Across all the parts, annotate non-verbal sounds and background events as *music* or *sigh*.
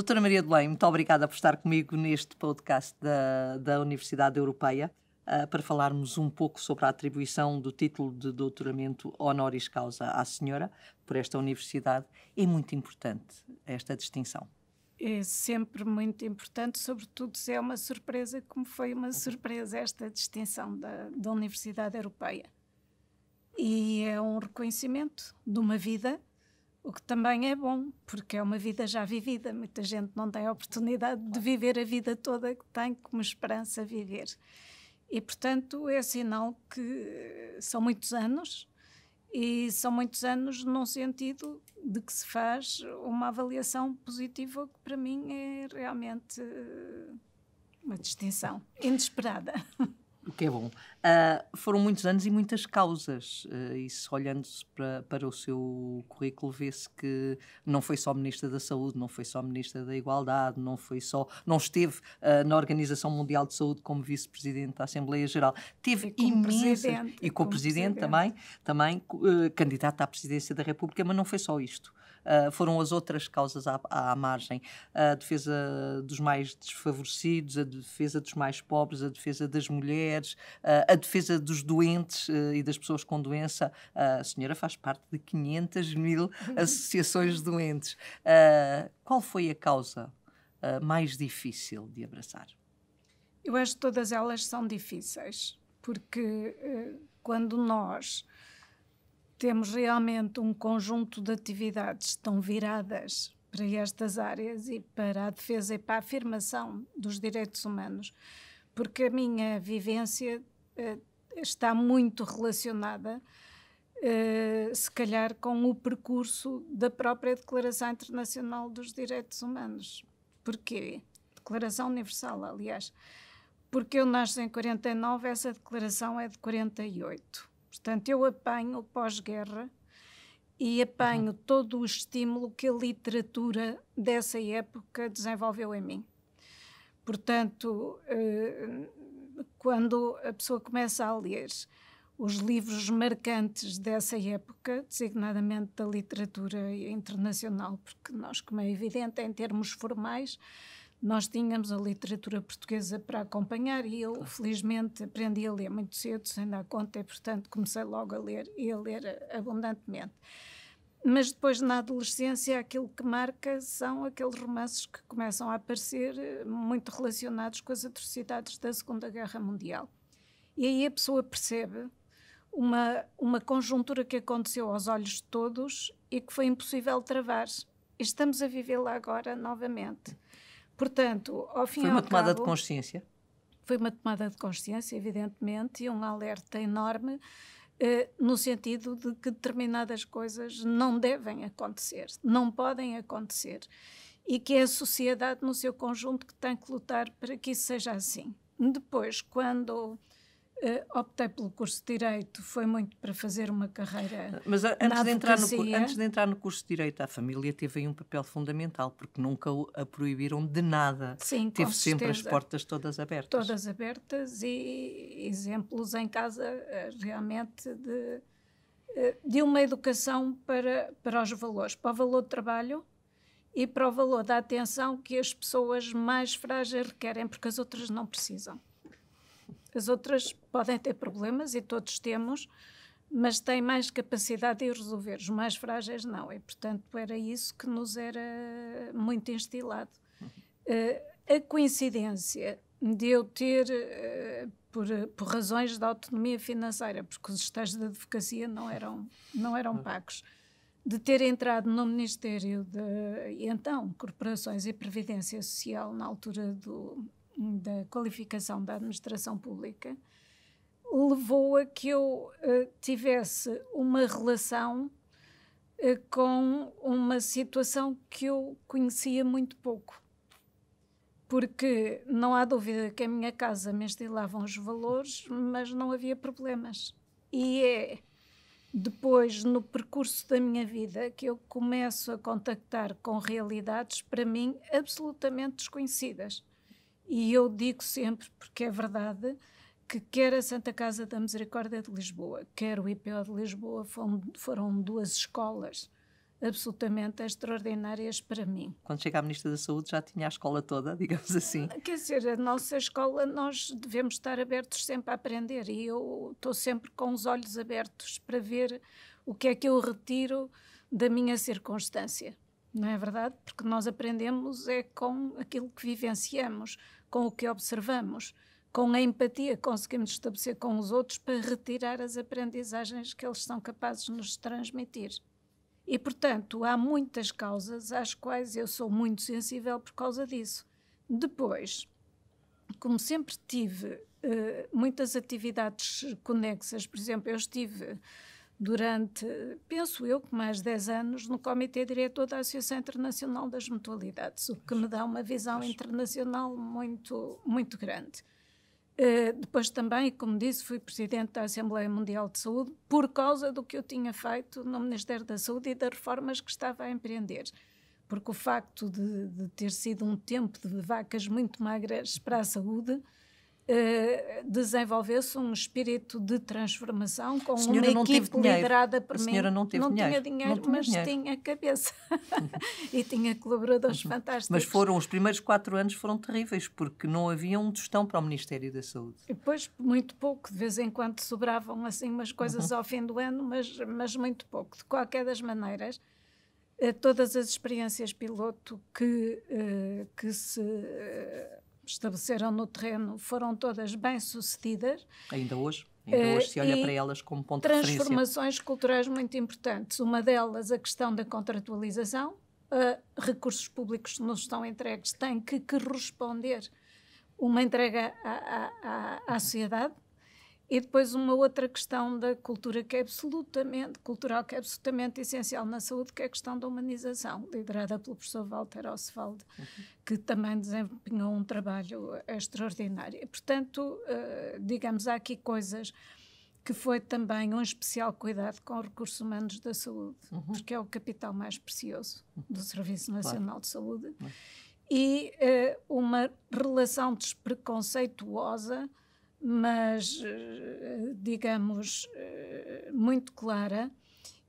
Doutora Maria de Belém, muito obrigada por estar comigo neste podcast da, da Universidade Europeia uh, para falarmos um pouco sobre a atribuição do título de doutoramento honoris causa à senhora por esta universidade. É muito importante esta distinção. É sempre muito importante, sobretudo se é uma surpresa, como foi uma uhum. surpresa esta distinção da, da Universidade Europeia. E é um reconhecimento de uma vida o que também é bom, porque é uma vida já vivida. Muita gente não tem a oportunidade de viver a vida toda que tem como esperança viver. E, portanto, é sinal que são muitos anos e são muitos anos num sentido de que se faz uma avaliação positiva, que para mim é realmente eh, uma distinção inesperada. *laughs* que é bom. Uh, foram muitos anos e muitas causas. Uh, ah, isso, olhando-se para, para o seu currículo, vê-se que não foi só Ministra da Saúde, não foi só Ministra da Igualdade, não foi só. Não esteve uh, na Organização Mundial de Saúde como Vice-Presidente da Assembleia Geral. Teve imensa. E com o Presidente também, também uh, candidato à Presidência da República, mas não foi só isto. Ah, foram as outras causas à, à, margem. A defesa dos mais desfavorecidos, a defesa dos mais pobres, a defesa das mulheres, ah, a defesa dos doentes ah, e das pessoas com doença. a senhora faz parte de 500 mil *laughs* associações de doentes. qual foi a causa mais difícil de abraçar? Eu acho que todas elas são difíceis, porque eh, quando nós temos realmente um conjunto de atividades tão viradas para estas áreas e para a defesa e para a afirmação dos direitos humanos, porque a minha vivência uh, está muito relacionada, uh, se calhar, com o percurso da própria Declaração Internacional dos Direitos Humanos. Porquê? Declaração Universal, aliás. Porque eu nasci em 49, essa declaração é de 48 Portanto, eu apanho pós-guerra e apanho uhum. todo o estímulo que a literatura dessa época desenvolveu em mim. Portanto, eh, quando a pessoa começa a ler os livros marcantes dessa época, designadamente da literatura internacional, porque nós, como é evidente, em termos formais, nós tínhamos a literatura portuguesa para acompanhar e eu, felizmente, aprendi a ler muito cedo, sem dar conta, e, portanto, comecei logo a ler e a ler abundantemente. Mas depois, na adolescência, aquilo que marca são aqueles romances que começam a aparecer muito relacionados com as atrocidades da Segunda Guerra Mundial. E aí a pessoa percebe uma, uma conjuntura que aconteceu aos olhos de todos e que foi impossível travar. E estamos a vivê-la agora novamente. Portanto, ao fim Foi uma tomada cabo, de consciência? Foi uma tomada de consciência, evidentemente, e um alerta enorme eh, no sentido de que determinadas coisas não devem acontecer, não podem acontecer. E que é a sociedade no seu conjunto que tem que lutar para que isso seja assim. Depois, quando Uh, optei pelo curso de Direito, foi muito para fazer uma carreira. Mas antes, de entrar, no, antes de entrar no curso de Direito, a família teve aí um papel fundamental, porque nunca a proibiram de nada. Sim, Teve sempre as portas todas abertas. Todas abertas e exemplos em casa eh, realmente de, eh, de uma educação para, para os valores, para o valor do trabalho e para o valor da atenção que as pessoas mais frágeis requerem, porque as outras não precisam. As outras podem ter problemas e todos temos, mas têm mais capacidade de resolver. Os mais frágeis não. E, portanto, era isso que nos era muito instilado. Uh, a coincidência de eu ter, uh, por, por, razões de autonomia financeira, porque os estágios de advocacia não eram, não eram uhum. pagos, de ter entrado no Ministério de, então, Corporações e Previdência Social, na altura do, da qualificação da administração pública levou a que eu uh, tivesse uma relação uh, com uma situação que eu conhecia muito pouco. Porque não há dúvida que a minha casa me estilavam os valores, mas não havia problemas. E é depois, no percurso da minha vida, que eu começo a contactar com realidades, para mim, absolutamente desconhecidas. E eu digo sempre, porque é verdade, que quer a Santa Casa da Misericórdia de Lisboa, quer o IPO de Lisboa, foram, foram duas escolas absolutamente extraordinárias para mim. Quando chega a Ministra da Saúde já tinha a escola toda, *laughs* digamos assim. Ah, quer dizer, a nossa escola nós devemos estar abertos sempre a aprender e eu estou sempre com os olhos abertos para ver o que é que eu retiro da minha circunstância. Não é verdade? Porque nós aprendemos é com aquilo que vivenciamos com o que observamos. Com a empatia conseguimos estabelecer com os outros para retirar as aprendizagens que eles são capazes de nos transmitir. E, portanto, há muitas causas às quais eu sou muito sensível por causa disso. Depois, como sempre tive uh, muitas atividades conexas, por exemplo, eu estive durante, penso eu, que mais 10 anos, no Comitê Diretor da Associação Internacional das Mutualidades, o que me dá uma visão internacional muito, muito grande. Uh, depois também, como disse, fui presidente da Assembleia Mundial de Saúde por causa do que eu tinha feito no Ministério da Saúde e das reformas que estava a empreender. Porque o facto de, de ter sido um tempo de vacas muito magras para a saúde eh, desenvolvesse um espírito de transformação com uma equipe liderada por a Senhora Não, teve não dinheiro. tinha dinheiro, não mas dinheiro. tinha cabeça uhum. *laughs* e tinha colaboradores fantásticos. Mas foram os primeiros quatro anos foram terríveis porque não havia um tostão para o Ministério da Saúde. Depois muito pouco, de vez em quando sobravam assim umas coisas uhum. ao fim do ano, mas mas muito pouco. De qualquer das maneiras eh, todas as experiências piloto que, eh, que se estabeleceram no terreno foram todas bem-sucedidas. Ainda hoje? Ainda eh, hoje se olha e para elas como ponto de referência. Transformações culturais muito importantes. Uma delas, a questão da contratualização. Uh, recursos públicos que nos estão entregues têm que corresponder uma entrega à, à, à sociedade e depois uma outra questão da cultura que é absolutamente, cultural que é absolutamente essencial na saúde, que é a questão da humanização, liderada pelo professor Walter Oswald, uhum. que também desempenhou um trabalho extraordinário. E, portanto, eh, digamos, há aqui coisas que foi também um especial cuidado com os recursos humanos da saúde, uhum. porque é o capital mais precioso uhum. do Serviço Nacional claro. de Saúde, uhum. e eh, uma relação despreconceituosa mas eh, digamos eh, muito clara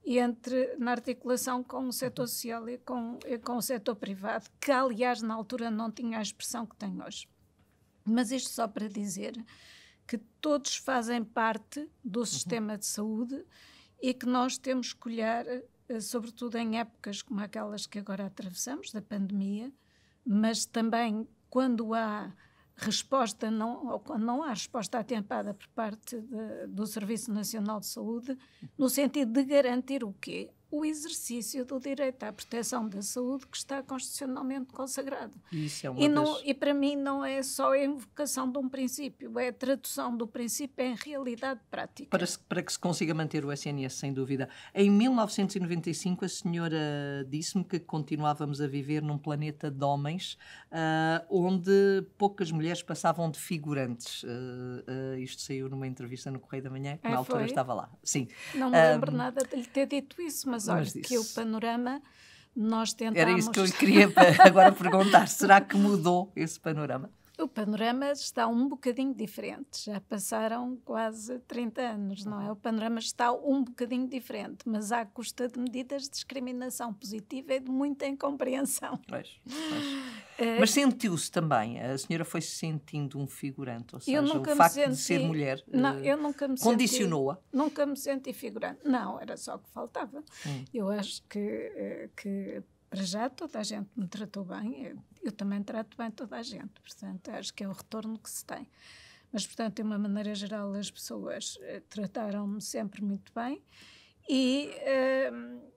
entre na articulação com o setor uhum. social e com, e com o setor privado, que aliás na altura não tinha a expressão que tem hoje. Mas isto só para dizer que todos fazem parte do uhum. sistema de saúde e que nós temos que olhar, eh, sobretudo em épocas como aquelas que agora atravessamos, da pandemia, mas também quando há resposta, não, ou quando não há resposta atempada por parte de, do Serviço Nacional de Saúde, no sentido de garantir o quê? o exercício do direito à proteção da saúde que está constitucionalmente consagrado. Isso é uma e, não, das... e para mim não é só a invocação de um princípio, é a tradução do princípio em realidade prática. Para, se, para que se consiga manter o SNS, sem dúvida. Em 1995, a senhora disse-me que continuávamos a viver num planeta de homens uh, onde poucas mulheres passavam de figurantes. Uh, uh, isto saiu numa entrevista no Correio da Manhã, que é, na altura foi? estava lá. Sim. Não me lembro um, nada de lhe ter dito isso, mas mas olha que o panorama nós tentamos... Era isso que eu *laughs* queria agora perguntar, será que mudou esse panorama? O panorama está um bocadinho diferente, já passaram quase 30 anos, não é? Uhum. O panorama está um bocadinho diferente, mas à custa de medidas de discriminação positiva e de muita incompreensão. Pois, pois. É. Mas sentiu-se também, a senhora foi se sentindo um figurante, ou seja, o facto senti, de ser mulher eh, condicionou-a? Nunca me senti figurante, não, era só o que faltava. Hum. Eu acho que, eh, que para já toda a gente me tratou bem, eu, eu também trato bem toda a gente, portanto acho que é o retorno que se tem. Mas, portanto, de uma maneira geral, as pessoas eh, trataram-me sempre muito bem e. Uh,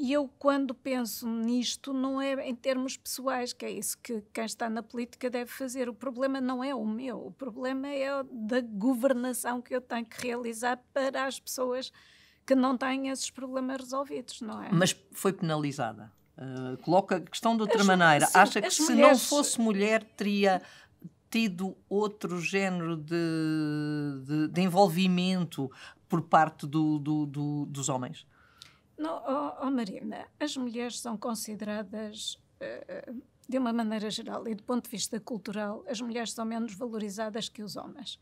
e eu, quando penso nisto, não é em termos pessoais, que é isso que quem está na política deve fazer. O problema não é o meu, o problema é da governação que eu tenho que realizar para as pessoas que não têm esses problemas resolvidos, não é? Mas foi penalizada. Uh, coloca a questão de outra as, maneira. Acha que se não fosse mulher teria tido outro género de, de, de envolvimento por parte do, do, do, dos homens? No, oh, oh Marina, as mulheres são consideradas, eh, de uma maneira geral e do ponto de vista cultural, as mulheres são menos valorizadas que os homens.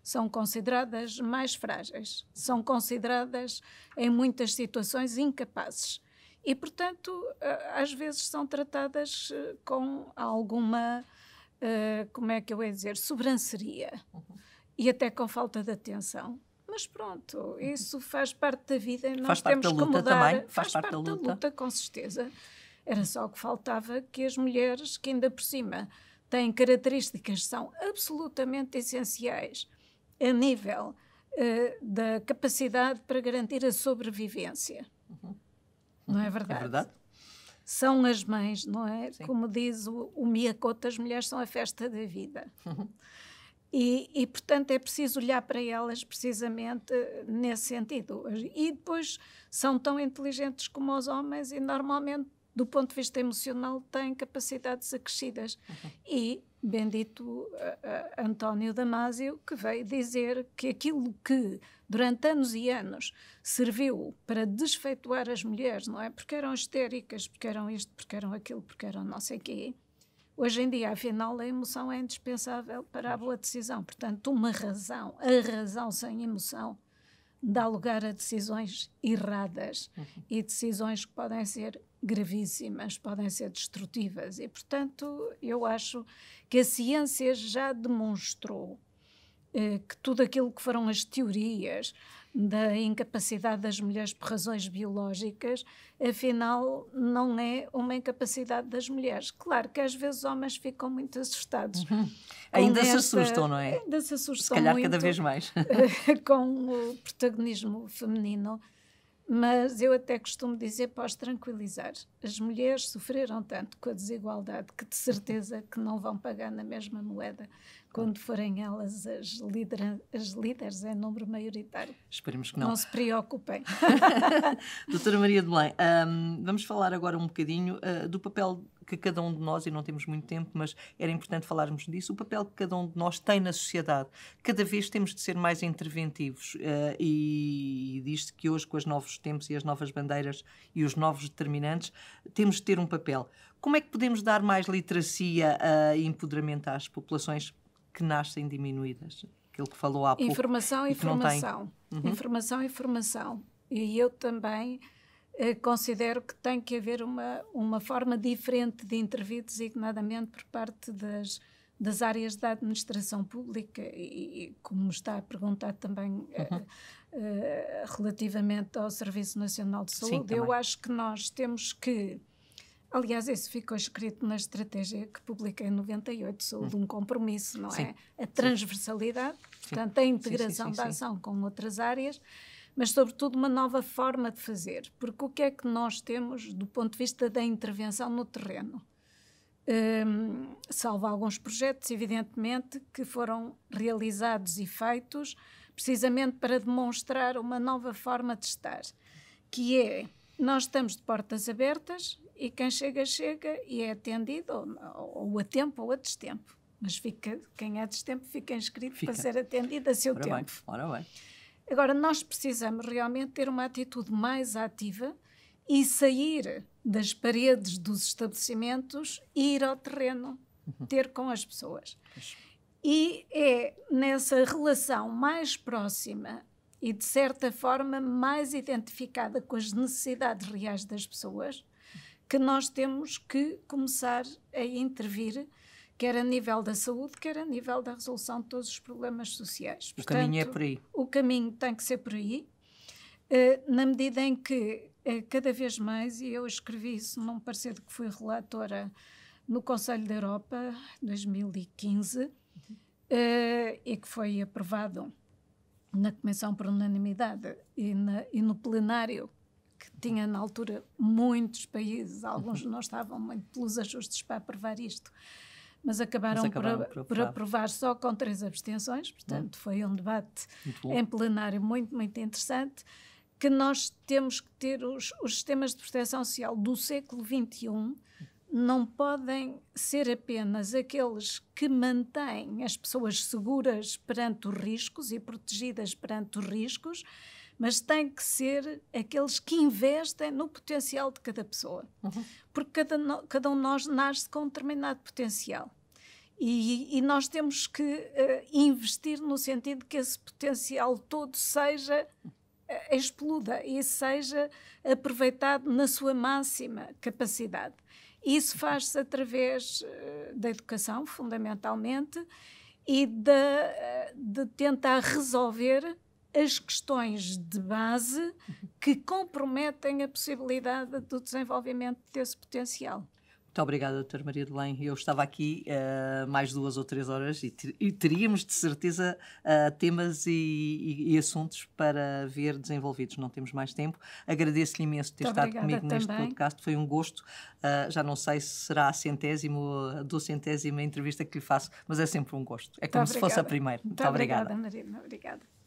São consideradas mais frágeis, são consideradas, em muitas situações, incapazes. E, portanto, eh, às vezes são tratadas eh, com alguma, como é que eu ia dizer, sobranceria. Uhum. E até com falta de atenção mas pronto, isso faz parte da vida. Nós faz parte temos da luta também. Faz, faz parte, parte, da, luta. da luta, com certeza. Era só o que faltava que as mulheres, que ainda por cima têm características que são absolutamente essenciais a nível uh, da capacidade para garantir a sobrevivência. Uhum. Não é, uhum. é verdade? É verdade. São as mães, não é? Sim. Como diz o, o Miyakoto, as mulheres são a festa da vida. Uhum. E, e, portanto, é preciso olhar para elas precisamente eh, nesse sentido. E depois são tão inteligentes como os homens e, normalmente, do ponto de vista emocional, têm capacidades acrescidas. Uhum. E bendito uh, uh, António Damasio, que veio dizer que aquilo que durante anos e anos serviu para desfeituar as mulheres, não é? Porque eram histéricas, porque eram isto, porque eram aquilo, porque eram não sei quê, Hoje em dia, afinal, a emoção é indispensável para a boa decisão. Portanto, uma razão, a razão sem emoção, dá lugar a decisões erradas uhum. e decisões que podem ser gravíssimas, podem ser destrutivas. E, portanto, eu acho que a ciência já demonstrou eh, que tudo aquilo que foram as teorias, da incapacidade das mulheres por razões biológicas, afinal, não é uma incapacidade das mulheres. Claro que às vezes os homens ficam muito assustados. Uhum. Ainda esta, se assustam, não é? Ainda se assustam. Se calhar muito, cada vez mais. *laughs* Eh, com o protagonismo feminino. Mas eu até costumo dizer para os tranquilizar: as mulheres sofreram tanto com a desigualdade que de certeza que não vão pagar na mesma moeda quando forem elas as, as líderes em é número maioritário. Esperemos que não. Não se preocupem. *laughs* Doutora Maria de Belém, um, vamos falar agora um bocadinho uh, do papel que cada um de nós, e não temos muito tempo, mas era importante falarmos disso, o papel que cada um de nós tem na sociedade. Cada vez temos de ser mais interventivos uh, eh, e, e diz-se que hoje, com os novos tempos e as novas bandeiras e os novos determinantes, temos de ter um papel. Como é que podemos dar mais literacia uh, e empoderamento às populações? que nascem diminuídas. Aquilo que falou há pouco. Informação e formação. Uhum. Informação e formação. E eu também eh, considero que tem que haver uma, uma forma diferente de intervir, designadamente por parte das, das áreas da administração pública e, como está a perguntar também eh, uhum. Eh, relativamente ao Serviço Nacional de Saúde, Sim, eu acho que nós temos que Aliás, isso ficou escrito na estratégia que publiquei em 98, sobre um compromisso, não sim. é? A transversalidade, sim. portanto, a integração sim, da ação com outras áreas, mas, sobretudo, uma nova forma de fazer. Porque o que é que nós temos do ponto de vista da intervenção no terreno? Um, salvo alguns projetos, evidentemente, que foram realizados e feitos precisamente para demonstrar uma nova forma de estar, que é nós estamos de portas abertas, e quem chega, chega e é atendido, ou, ou a tempo ou a destempo. Mas fica, quem é destempo fica inscrito fica. para ser atendido a seu ora tempo. Bem, ora bem. Agora, nós precisamos realmente ter uma atitude mais ativa e sair das paredes dos estabelecimentos e ir ao terreno, uhum. ter com as pessoas. E é nessa relação mais próxima e, de certa forma, mais identificada com as necessidades reais das pessoas que nós temos que começar a intervir, quer a nível da saúde, quer a nível da resolução de todos os problemas sociais. Portanto, o caminho é por aí. O caminho tem que ser por aí, eh, na medida em que eh, cada vez mais, e eu escrevi isso num parecer que fui relatora no Conselho da Europa, 2015, uhum. Eh, e que foi aprovado na Comissão por unanimidade e, na, e no plenário que tinha na altura muitos países, alguns uhum. não estavam muito pelos ajustes para aprovar isto, mas acabaram, mas acabaram por, por, aprovar. por, aprovar só com três abstenções, portanto hum. foi um debate em plenário muito, muito interessante, que nós temos que ter os, os sistemas de proteção social do século XXI não podem ser apenas aqueles que mantêm as pessoas seguras perante os riscos e protegidas perante os riscos, mas tem que ser aqueles que investem no potencial de cada pessoa. Uhum. Porque cada, cada um de nós nasce com um determinado potencial. E, e, nós temos que uh, investir no sentido que esse potencial todo seja uh, exploda e seja aproveitado na sua máxima capacidade. Isso uhum. faz-se através eh, da educação, fundamentalmente, e de, de tentar resolver as questões de base que comprometem a possibilidade do desenvolvimento desse potencial. Muito obrigada, doutora Maria de Belém. Eu estava aqui uh, mais duas ou três horas e, ter, e teríamos de certeza uh, temas e, e, e, assuntos para ver desenvolvidos. Não temos mais tempo. Agradeço-lhe imenso ter Muito estado comigo também. neste podcast. Foi um gosto. Uh, já não sei se será a centésimo, duzentésima entrevista que lhe faço, mas é sempre um gosto. É como se fosse a primeira. Muito, Muito obrigada. obrigada, Marina. Obrigada.